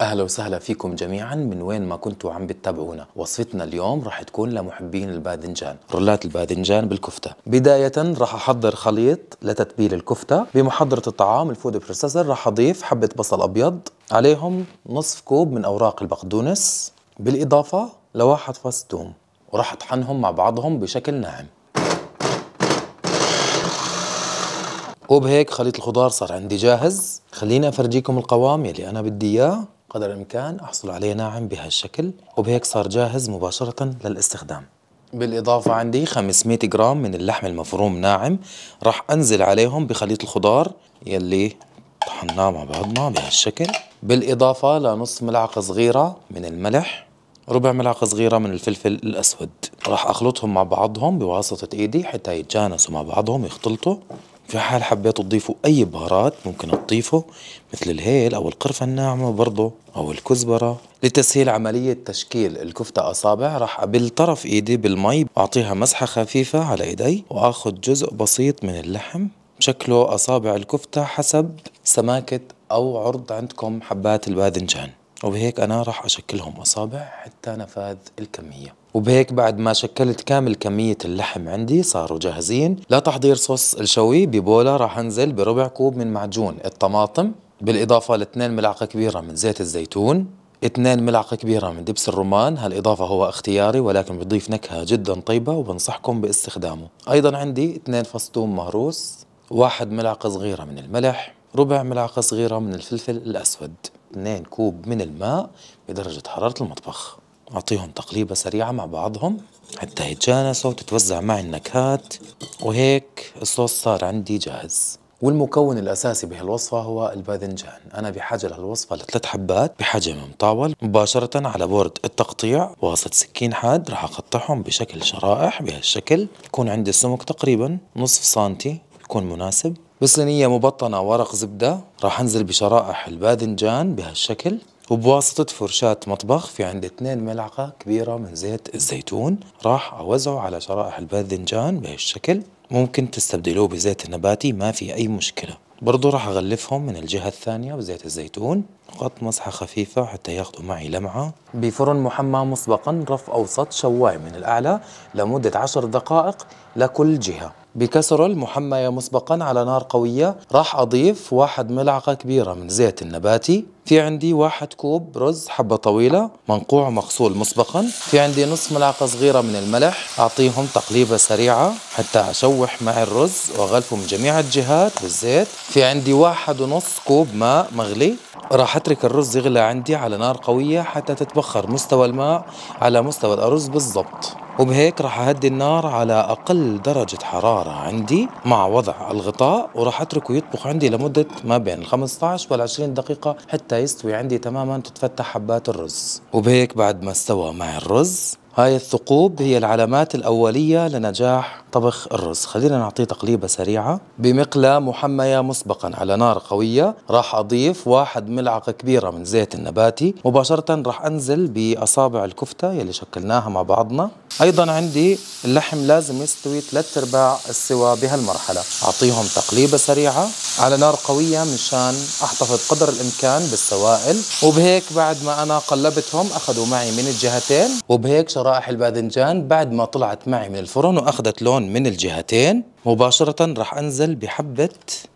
اهلا وسهلا فيكم جميعا من وين ما كنتوا عم بتتابعونا وصفتنا اليوم رح تكون لمحبين الباذنجان رولات الباذنجان بالكفته بدايه رح احضر خليط لتتبيل الكفته بمحضره الطعام الفود بروسيسور رح اضيف حبه بصل ابيض عليهم نصف كوب من اوراق البقدونس بالاضافه لواحد فص ثوم ورح اطحنهم مع بعضهم بشكل ناعم وبهيك خليط الخضار صار عندي جاهز خليني افرجيكم القوام يلي انا بدي اياه قدر الإمكان أحصل عليه ناعم بهالشكل وبهيك صار جاهز مباشرة للاستخدام بالإضافة عندي 500 جرام من اللحم المفروم ناعم راح أنزل عليهم بخليط الخضار يلي طحناه مع بعضنا بهالشكل بالإضافة لنص ملعقة صغيرة من الملح ربع ملعقة صغيرة من الفلفل الأسود راح أخلطهم مع بعضهم بواسطة إيدي حتى يتجانسوا مع بعضهم يختلطوا في حال حبيت تضيفوا أي بهارات ممكن تضيفه مثل الهيل أو القرفة الناعمة برضه أو الكزبرة لتسهيل عملية تشكيل الكفتة أصابع راح أبل طرف إيدي بالمي أعطيها مسحة خفيفة على إيدي وأخذ جزء بسيط من اللحم شكله أصابع الكفتة حسب سماكة أو عرض عندكم حبات الباذنجان وبهيك أنا راح أشكلهم أصابع حتى نفاذ الكمية وبهيك بعد ما شكلت كامل كمية اللحم عندي صاروا جاهزين لتحضير صوص الشوي ببوله راح أنزل بربع كوب من معجون الطماطم بالإضافة ل2 ملعقة كبيرة من زيت الزيتون 2 ملعقة كبيرة من دبس الرمان هالإضافة هو اختياري ولكن بضيف نكهة جدا طيبة وبنصحكم باستخدامه أيضا عندي 2 فص ثوم مهروس 1 ملعقة صغيرة من الملح ربع ملعقة صغيرة من الفلفل الأسود 2 كوب من الماء بدرجة حرارة المطبخ أعطيهم تقليبة سريعة مع بعضهم حتى يتجانسوا وتتوزع معي النكهات وهيك الصوص صار عندي جاهز والمكون الأساسي بهالوصفة هو الباذنجان أنا بحاجة لهالوصفة لثلاث حبات بحجم مطاول مباشرة على بورد التقطيع واسط سكين حاد راح أقطعهم بشكل شرائح بهالشكل يكون عندي السمك تقريبا نصف سانتي يكون مناسب بصينية مبطنة ورق زبدة راح انزل بشرائح الباذنجان بهالشكل وبواسطة فرشاة مطبخ في عندي 2 ملعقة كبيرة من زيت الزيتون راح أوزعه على شرائح الباذنجان بهالشكل ممكن تستبدلوه بزيت نباتي ما في أي مشكلة برضو راح أغلفهم من الجهة الثانية بزيت الزيتون نقط مسحة خفيفة حتى ياخذوا معي لمعة بفرن محمى مسبقا رف أوسط شواي من الأعلى لمدة 10 دقائق لكل جهة بكسر محمية مسبقا على نار قوية راح أضيف واحد ملعقة كبيرة من زيت النباتي في عندي واحد كوب رز حبة طويلة منقوع مغسول مسبقا في عندي نص ملعقة صغيرة من الملح أعطيهم تقليبة سريعة حتى أشوح مع الرز وأغلفه من جميع الجهات بالزيت في عندي واحد ونص كوب ماء مغلي راح اترك الرز يغلى عندي على نار قوية حتى تتبخر مستوى الماء على مستوى الأرز بالضبط وبهيك راح أهدي النار على أقل درجة حرارة عندي مع وضع الغطاء وراح أتركه يطبخ عندي لمدة ما بين 15 وال 20 دقيقة حتى يستوي عندي تماما تتفتح حبات الرز وبهيك بعد ما استوى مع الرز هاي الثقوب هي العلامات الأولية لنجاح طبخ الرز خلينا نعطيه تقليبة سريعة بمقلاة محمية مسبقا على نار قوية راح أضيف واحد ملعقة كبيرة من زيت النباتي مباشرة راح أنزل بأصابع الكفتة يلي شكلناها مع بعضنا أيضا عندي اللحم لازم يستوي ثلاث أرباع السوا بهالمرحلة أعطيهم تقليبة سريعة على نار قوية مشان أحتفظ قدر الإمكان بالسوائل وبهيك بعد ما أنا قلبتهم أخذوا معي من الجهتين وبهيك شرحت شرائح الباذنجان بعد ما طلعت معي من الفرن واخذت لون من الجهتين مباشرة راح انزل بحبة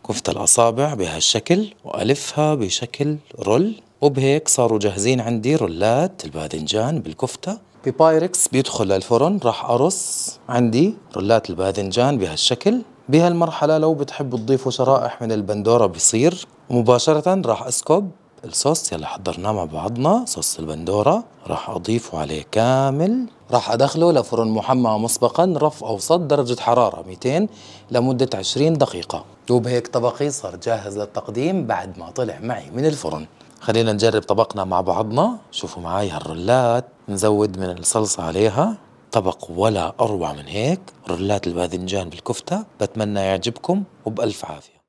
كفتة الاصابع بهالشكل والفها بشكل رول وبهيك صاروا جاهزين عندي رولات الباذنجان بالكفتة ببايركس بيدخل للفرن راح ارص عندي رولات الباذنجان بهالشكل بهالمرحلة لو بتحبوا تضيفوا شرائح من البندورة بصير مباشرة راح اسكب الصوص يلي حضرناه مع بعضنا صوص البندوره راح اضيفه عليه كامل راح ادخله لفرن محمى مسبقا رف اوسط درجه حراره 200 لمده 20 دقيقه وبهيك طبقي صار جاهز للتقديم بعد ما طلع معي من الفرن خلينا نجرب طبقنا مع بعضنا شوفوا معي هالرولات نزود من الصلصه عليها طبق ولا اروع من هيك رولات الباذنجان بالكفته بتمنى يعجبكم وبالف عافيه